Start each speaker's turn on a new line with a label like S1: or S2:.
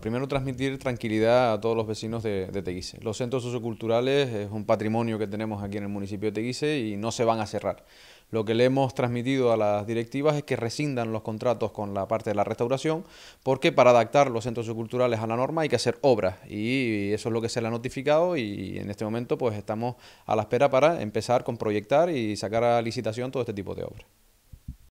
S1: Primero, transmitir tranquilidad a todos los vecinos de, Teguise. Los centros socioculturales es un patrimonio que tenemos aquí en el municipio de Teguise y no se van a cerrar. Lo que le hemos transmitido a las directivas es que rescindan los contratos con la parte de la restauración, porque para adaptar los centros socioculturales a la norma hay que hacer obras y eso es lo que se le ha notificado y en este momento pues estamos a la espera para empezar con proyectar y sacar a licitación todo este tipo de obras.